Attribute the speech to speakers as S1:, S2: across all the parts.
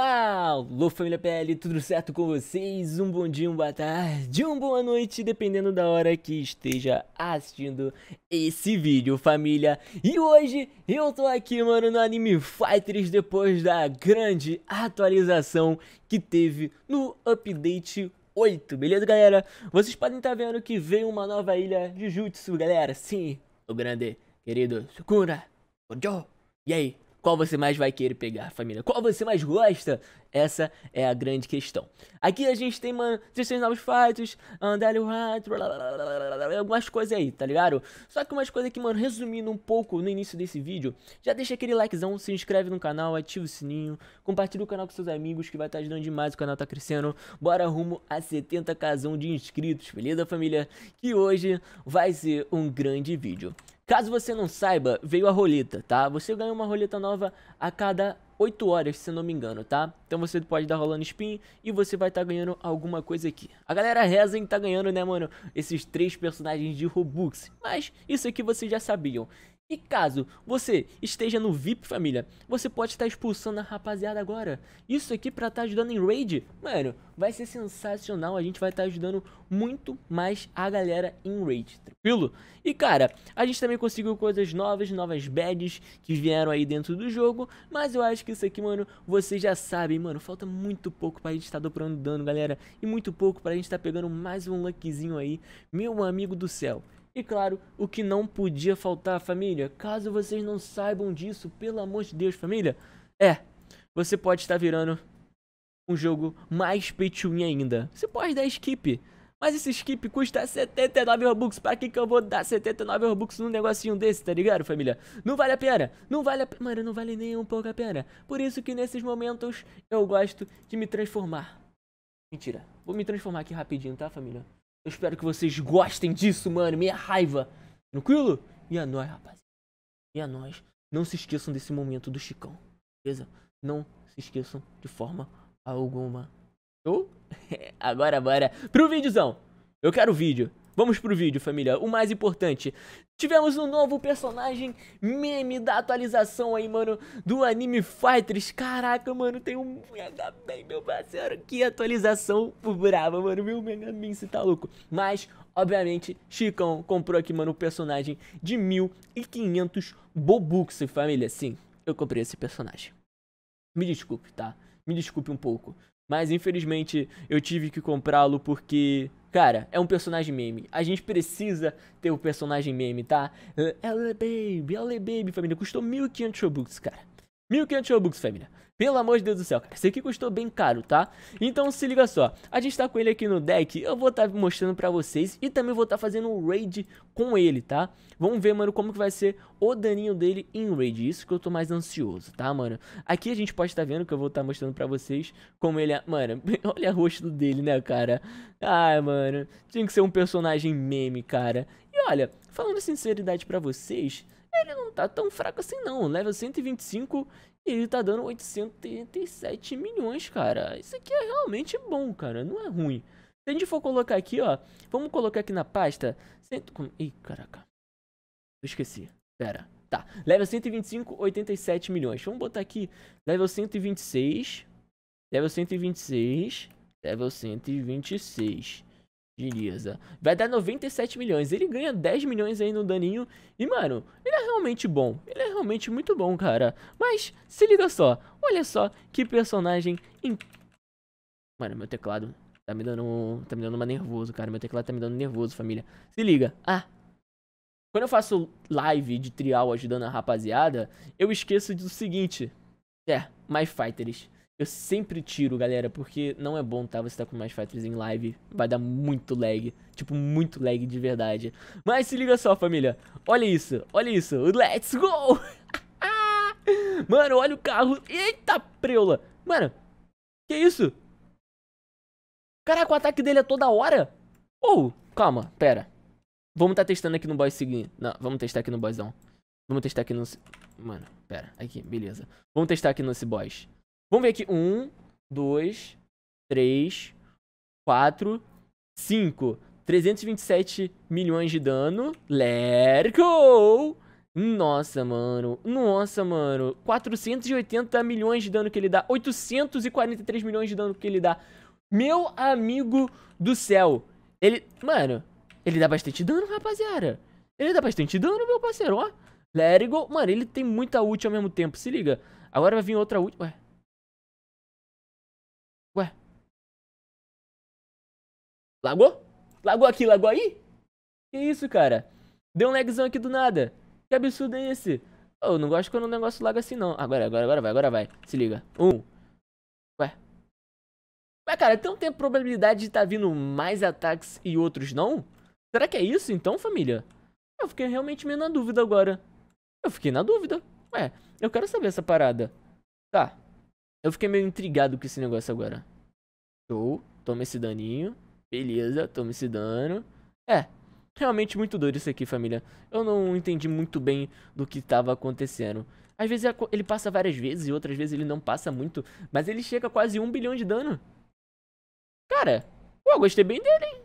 S1: Alô família PL, tudo certo com vocês? Um bom dia, uma boa tarde, uma boa noite, dependendo da hora que esteja assistindo esse vídeo, família. E hoje eu tô aqui, mano, no Anime Fighters depois da grande atualização que teve no update 8, beleza, galera? Vocês podem estar tá vendo que veio uma nova ilha Jujutsu, galera. Sim, o grande querido Sukuna, Gojo. E aí, qual você mais vai querer pegar, família? Qual você mais gosta? Essa é a grande questão. Aqui a gente tem, mano, 16 novos fatos, Andalio Rato, algumas coisas aí, tá ligado? Só que umas coisas que, mano, resumindo um pouco no início desse vídeo, já deixa aquele likezão, se inscreve no canal, ativa o sininho, compartilha o canal com seus amigos que vai estar tá ajudando demais, o canal tá crescendo. Bora rumo a 70 casão de inscritos, beleza, família? Que hoje vai ser um grande vídeo. Caso você não saiba, veio a roleta, tá? Você ganha uma roleta nova a cada 8 horas, se não me engano, tá? Então você pode dar rolando spin e você vai estar tá ganhando alguma coisa aqui. A galera reza em tá ganhando, né, mano, esses três personagens de Robux. Mas isso aqui é vocês já sabiam. E caso você esteja no VIP, família, você pode estar expulsando a rapaziada agora. Isso aqui pra estar tá ajudando em raid, mano, vai ser sensacional. A gente vai estar tá ajudando muito mais a galera em raid, tranquilo? E cara, a gente também conseguiu coisas novas, novas badges que vieram aí dentro do jogo. Mas eu acho que isso aqui, mano, vocês já sabem, mano. Falta muito pouco pra gente estar tá dobrando dano, galera. E muito pouco pra gente estar pegando mais um luckzinho aí. Meu amigo do céu. E claro, o que não podia faltar, família, caso vocês não saibam disso, pelo amor de Deus, família, é, você pode estar virando um jogo mais pay to win ainda. Você pode dar skip, mas esse skip custa 79 Robux. Pra que que eu vou dar 79 Robux num negocinho desse, tá ligado, família? Não vale a pena. Não vale a pena. Mano, não vale nem um pouco a pena. Por isso que nesses momentos eu gosto de me transformar. Mentira. Vou me transformar aqui rapidinho, tá, família? Eu espero que vocês gostem disso, mano. Minha raiva. Tranquilo? E a é nós, rapaz. E a é nós? Não se esqueçam desse momento do Chicão. Beleza? Não se esqueçam de forma alguma. Show? Agora bora pro vídeozão. Eu quero o vídeo. Vamos pro vídeo, família. O mais importante. Tivemos um novo personagem meme da atualização aí, mano, do Anime Fighters. Caraca, mano, tem um Mega Man, meu parceiro. Que atualização brava, mano. Meu Mega Man, você tá louco. Mas, obviamente, Chicão comprou aqui, mano, o um personagem de 1.500 Bobux, família. Sim, eu comprei esse personagem. Me desculpe, tá? Me desculpe um pouco. Mas infelizmente eu tive que comprá-lo porque Cara, é um personagem meme. A gente precisa ter o um personagem meme, tá? Ela é baby, ela é baby, família. Custou 1.500 Robux, cara. 1.500 Robux, família. Pelo amor de Deus do céu, cara. Esse aqui custou bem caro, tá? Então se liga só. A gente tá com ele aqui no deck. Eu vou estar tá mostrando pra vocês. E também vou estar tá fazendo um raid com ele, tá? Vamos ver, mano, como que vai ser o daninho dele em raid. Isso que eu tô mais ansioso, tá, mano? Aqui a gente pode estar tá vendo que eu vou estar tá mostrando pra vocês como ele é... Mano, olha o rosto dele, né, cara? Ai, mano. Tinha que ser um personagem meme, cara. E olha, falando sinceridade pra vocês ele não tá tão fraco assim não. Level 125 e ele tá dando 837 milhões, cara. Isso aqui é realmente bom, cara. Não é ruim. Se a gente for colocar aqui, ó. Vamos colocar aqui na pasta. Cento... Ih, caraca. Eu esqueci. Pera. Tá. Level 125, 87 milhões. Vamos botar aqui. Level 126. Level 126. Level 126. Beleza. É. Vai dar 97 milhões. Ele ganha 10 milhões aí no daninho. E, mano, ele é realmente bom. Ele é realmente muito bom, cara. Mas, se liga só. Olha só que personagem... Inc... Mano, meu teclado tá me dando... Tá me dando uma nervoso, cara. Meu teclado tá me dando nervoso, família. Se liga. Ah, quando eu faço live de trial ajudando a rapaziada, eu esqueço do seguinte. É, My fighters. Eu sempre tiro, galera, porque não é bom, tá? Você tá com mais Fighters em live, vai dar muito lag. Tipo, muito lag de verdade. Mas se liga só, família. Olha isso, olha isso. Let's go! Mano, olha o carro. Eita, preula. Mano, que isso? Caraca, o ataque dele é toda hora? Ou, oh, calma, pera. Vamos tá testando aqui no boss seguinte. Não, vamos testar aqui no bossão. Vamos testar aqui no... Mano, pera. Aqui, beleza. Vamos testar aqui nesse boss. Vamos ver aqui. Um, dois, três, quatro, cinco. 327 milhões de dano. Let's go! Nossa, mano. Nossa, mano. 480 milhões de dano que ele dá. 843 milhões de dano que ele dá. Meu amigo do céu. Ele... Mano, ele dá bastante dano, rapaziada. Ele dá bastante dano, meu parceiro, ó. Let it go. Mano, ele tem muita ult ao mesmo tempo, se liga. Agora vai vir outra ult. Ué, Lagou? Lagou aqui, lagou aí? Que isso, cara? Deu um lagzão aqui do nada. Que absurdo é esse? Oh, eu não gosto quando o negócio laga assim, não. Agora, agora, agora vai, agora vai. Se liga. Um. Ué. Ué, cara, então tem probabilidade de tá vindo mais ataques e outros não? Será que é isso então, família? Eu fiquei realmente meio na dúvida agora. Eu fiquei na dúvida. Ué, eu quero saber essa parada. Tá. Eu fiquei meio intrigado com esse negócio agora. Show. Toma esse daninho. Beleza, tô me se dando. É, realmente muito doido isso aqui, família. Eu não entendi muito bem do que tava acontecendo. Às vezes ele passa várias vezes e outras vezes ele não passa muito, mas ele chega a quase um bilhão de dano. Cara, pô, gostei bem dele, hein?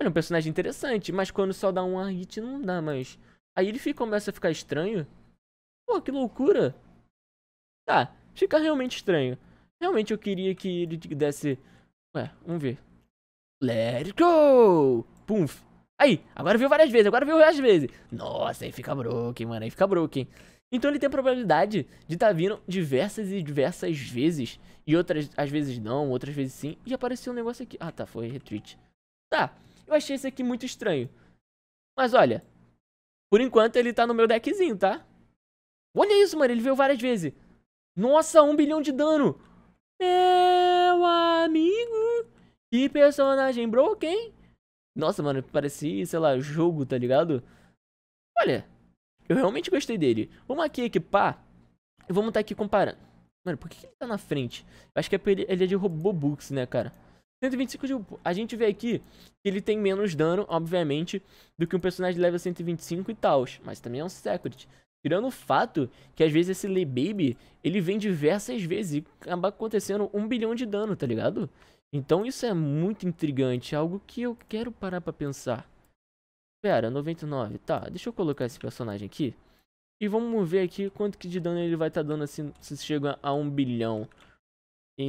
S1: Olha, um personagem interessante, mas quando só dá um hit não dá mais. Aí ele fica, começa a ficar estranho. Pô, que loucura. Tá, fica realmente estranho. Realmente eu queria que ele desse... Ué, vamos ver. Let's go! Pumf. Aí, agora viu várias vezes, agora viu várias vezes. Nossa, aí fica broken, mano, aí fica broken. Então ele tem a probabilidade de estar tá vindo diversas e diversas vezes. E outras, às vezes não, outras vezes sim. E apareceu um negócio aqui. Ah, tá, foi retweet. Tá, eu achei esse aqui muito estranho. Mas olha, por enquanto ele tá no meu deckzinho, tá? Olha isso, mano, ele veio várias vezes. Nossa, um bilhão de dano. Meu amigo. Que personagem broken? Nossa, mano, parecia, sei lá, jogo, tá ligado? Olha, eu realmente gostei dele. Vamos aqui equipar e vamos estar tá aqui comparando. Mano, por que ele tá na frente? Eu acho que é ele, ele é de Robobux, né, cara? 125 de... A gente vê aqui que ele tem menos dano, obviamente, do que um personagem level 125 e tal. Mas também é um Secret. Tirando o fato que às vezes esse Lee Baby, ele vem diversas vezes e acaba acontecendo um bilhão de dano, tá ligado? Então isso é muito intrigante, é algo que eu quero parar para pensar. Pera, 99, tá, deixa eu colocar esse personagem aqui. E vamos ver aqui quanto que de dano ele vai estar tá dando assim, se chega a 1 bilhão.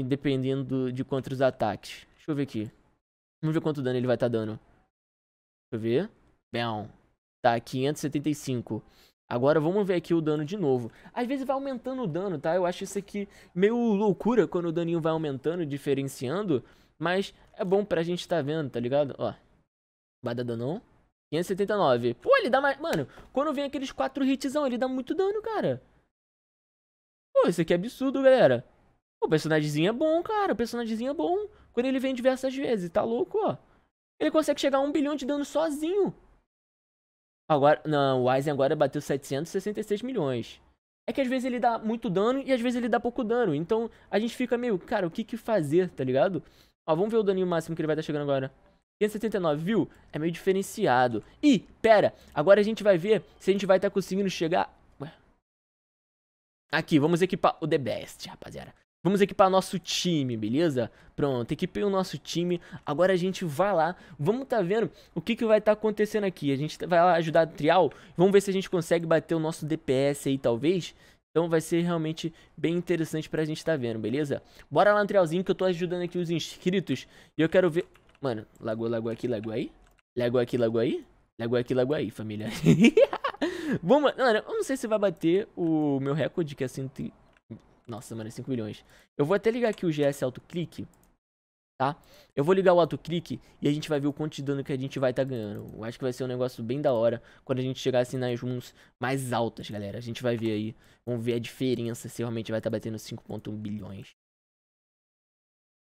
S1: Dependendo de quantos ataques. Deixa eu ver aqui. Vamos ver quanto dano ele vai estar tá dando. Deixa eu ver. bem, Tá, 575. Agora vamos ver aqui o dano de novo. Às vezes vai aumentando o dano, tá? Eu acho isso aqui meio loucura quando o daninho vai aumentando, diferenciando. Mas é bom pra gente tá vendo, tá ligado? Ó. Vai dar danão. 579. Pô, ele dá mais... Mano, quando vem aqueles 4 hitzão, ele dá muito dano, cara. Pô, isso aqui é absurdo, galera. O personagemzinho é bom, cara. O personagemzinho é bom. Quando ele vem diversas vezes, tá louco, ó. Ele consegue chegar a um bilhão de dano sozinho. Agora, não, o Aizen agora bateu 766 milhões. É que às vezes ele dá muito dano e às vezes ele dá pouco dano. Então a gente fica meio, cara, o que que fazer, tá ligado? Ó, vamos ver o daninho máximo que ele vai estar tá chegando agora. 579, viu? É meio diferenciado. E, pera, agora a gente vai ver se a gente vai estar tá conseguindo chegar... Ué. Aqui, vamos equipar o The Best, rapaziada. Vamos equipar nosso time, beleza? Pronto, equipei o nosso time. Agora a gente vai lá. Vamos tá vendo o que, que vai tá acontecendo aqui. A gente vai lá ajudar o trial. Vamos ver se a gente consegue bater o nosso DPS aí, talvez. Então vai ser realmente bem interessante pra gente tá vendo, beleza? Bora lá no trialzinho que eu tô ajudando aqui os inscritos. E eu quero ver... Mano, lagou, lagou aqui, lagou aí. Lagou aqui, lagou aí. Lagou aqui, lagou aí, família. Vamos... Mano, eu não sei se vai bater o meu recorde, que é 100... Assim, nossa, mano, 5 é milhões. Eu vou até ligar aqui o GS clique, tá? Eu vou ligar o clique e a gente vai ver o quanto de dano que a gente vai estar tá ganhando. Eu acho que vai ser um negócio bem da hora quando a gente chegar assim nas runs mais altas, galera. A gente vai ver aí, vamos ver a diferença se realmente vai estar tá batendo 5.1 bilhões.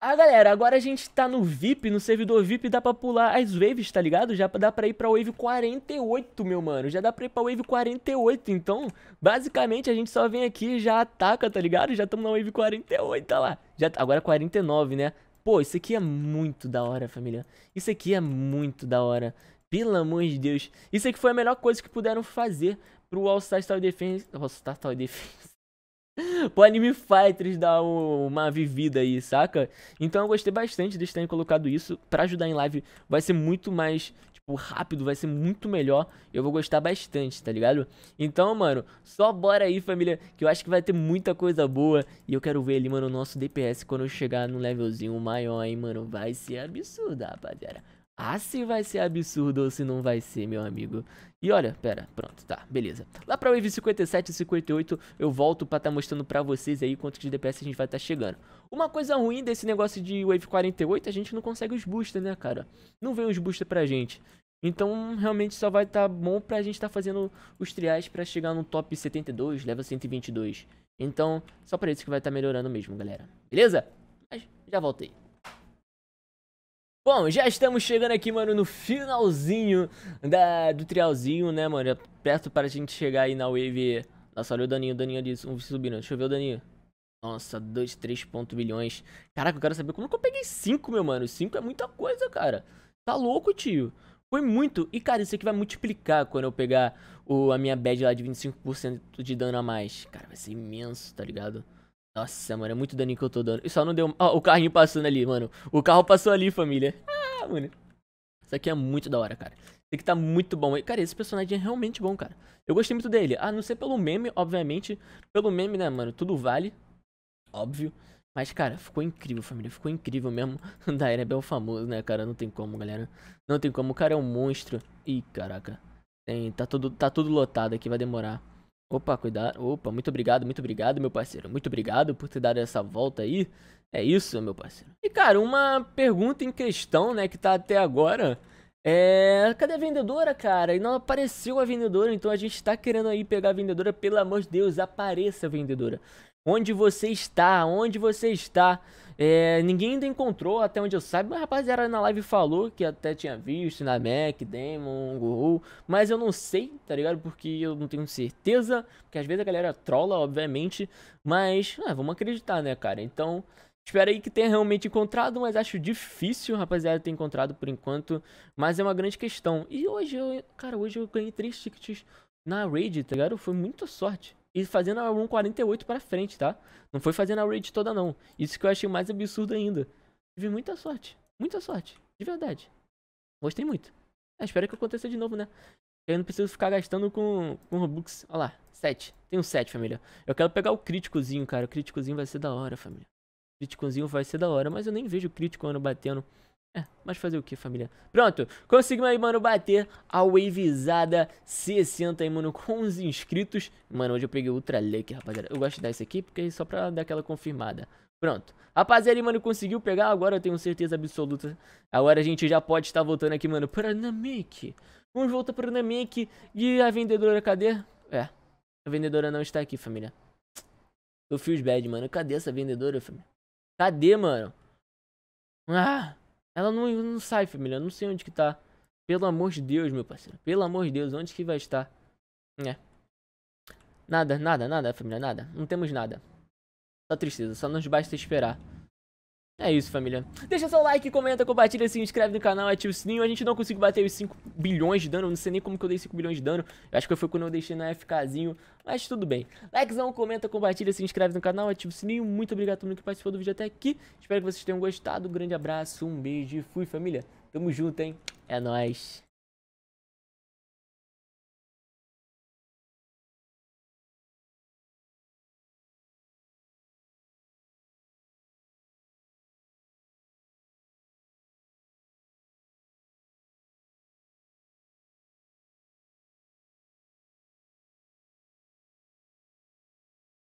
S1: Ah, galera, agora a gente tá no VIP, no servidor VIP, dá pra pular as waves, tá ligado? Já dá pra ir pra wave 48, meu mano, já dá pra ir pra wave 48, então, basicamente, a gente só vem aqui e já ataca, tá ligado? Já estamos na wave 48, tá lá, já, tá, agora 49, é né? Pô, isso aqui é muito da hora, família, isso aqui é muito da hora, pelo amor de Deus, isso aqui foi a melhor coisa que puderam fazer pro All-Star Tower Defense, All-Star Tower Defense... Pro Anime Fighters dar uma vivida aí, saca? Então eu gostei bastante deles terem colocado isso. Pra ajudar em live vai ser muito mais, tipo, rápido, vai ser muito melhor. Eu vou gostar bastante, tá ligado? Então, mano, só bora aí, família, que eu acho que vai ter muita coisa boa. E eu quero ver ali, mano, o nosso DPS quando eu chegar no levelzinho maior, hein, mano. Vai ser absurdo, rapaziada. Ah, se vai ser absurdo ou se não vai ser, meu amigo. E olha, pera, pronto, tá, beleza. Lá pra Wave 57 e 58 eu volto pra tá mostrando pra vocês aí quanto de DPS a gente vai tá chegando. Uma coisa ruim desse negócio de Wave 48, a gente não consegue os boosters, né, cara? Não vem os boosters pra gente. Então, realmente só vai tá bom pra gente tá fazendo os triais pra chegar no top 72, leva 122. Então, só pra isso que vai tá melhorando mesmo, galera. Beleza? Mas já voltei. Bom, já estamos chegando aqui, mano, no finalzinho da, do trialzinho, né, mano? Já perto para a gente chegar aí na wave... Nossa, olha o daninho, o daninho ali subir subindo. Deixa eu ver o daninho. Nossa, 2, 3 pontos bilhões. Caraca, eu quero saber como que eu peguei 5, meu mano. 5 é muita coisa, cara. Tá louco, tio. Foi muito. E, cara, isso aqui vai multiplicar quando eu pegar o, a minha bad lá de 25% de dano a mais. Cara, vai ser imenso, tá ligado? Nossa, mano, é muito daninho que eu tô dando. E só não deu... Ó, o carrinho passando ali, mano. O carro passou ali, família. Ah, mano. Isso aqui é muito da hora, cara. Isso aqui tá muito bom. Cara, esse personagem é realmente bom, cara. Eu gostei muito dele. A não ser pelo meme, obviamente. Pelo meme, né, mano? Tudo vale. Óbvio. Mas, cara, ficou incrível, família. Ficou incrível mesmo. Da é bem famoso, né, cara? Não tem como, galera. Não tem como. O cara é um monstro. Ih, caraca. Tem, tá tudo, tá tudo lotado aqui. Vai demorar. Opa, cuidado. Opa, muito obrigado, muito obrigado, meu parceiro. Muito obrigado por ter dado essa volta aí. É isso, meu parceiro. E, cara, uma pergunta em questão, né, que tá até agora. É. Cadê a vendedora, cara? E não apareceu a vendedora, então a gente tá querendo aí pegar a vendedora. Pelo amor de Deus, apareça a vendedora. Onde você está? Onde você está? É, ninguém ainda encontrou, até onde eu saiba. Mas, rapaziada, na live falou que até tinha visto na Mac, Demon, Guru. Mas eu não sei, tá ligado? Porque eu não tenho certeza. Porque às vezes a galera trola, obviamente. Mas, ah, vamos acreditar, né, cara? Então, Espero aí que tenha realmente encontrado, mas acho difícil, rapaziada, ter encontrado por enquanto. Mas é uma grande questão. E hoje eu, cara, hoje eu ganhei três tickets na raid, tá ligado? Foi muita sorte e fazendo a run 48 pra frente, tá? Não foi fazendo a raid toda, não. Isso que eu achei mais absurdo ainda. Tive muita sorte. Muita sorte. De verdade. Gostei muito. Ah, espero que aconteça de novo, né? Eu não preciso ficar gastando com, com Robux. Olha lá, 7. Tem um 7, família. Eu quero pegar o críticozinho, cara. O críticozinho vai ser da hora, família. O críticozinho vai ser da hora, mas eu nem vejo o crítico ano batendo. É, mas fazer o que, família? Pronto, conseguimos aí, mano, bater a wavezada 60 aí, mano, com os inscritos. Mano, hoje eu peguei Ultra Lake, rapaziada. Eu gosto de dar isso aqui porque é só pra dar aquela confirmada. Pronto. Rapaziada, mano, conseguiu pegar, agora eu tenho certeza absoluta. Agora a gente já pode estar voltando aqui, mano, para Namek. Vamos voltar para Namek e a vendedora, cadê? É, a vendedora não está aqui, família. Eu fiz bad, mano. Cadê essa vendedora, família? Cadê, mano? Ah... Ela não, não sai, família. Eu não sei onde que tá. Pelo amor de Deus, meu parceiro. Pelo amor de Deus, onde que vai estar? É. Nada, nada, nada, família, nada. Não temos nada. Só tristeza, só nos basta esperar. É isso, família. Deixa seu like, comenta, compartilha, se inscreve no canal, ativa o sininho. A gente não conseguiu bater os 5 bilhões de dano. Não sei nem como que eu dei 5 bilhões de dano. Eu acho que foi quando eu deixei na FKzinho. Mas tudo bem. Likezão, comenta, compartilha, se inscreve no canal, ativa o sininho. Muito obrigado a todo mundo que participou do vídeo até aqui. Espero que vocês tenham gostado. Um grande abraço, um beijo e fui, família. Tamo junto, hein? É nóis.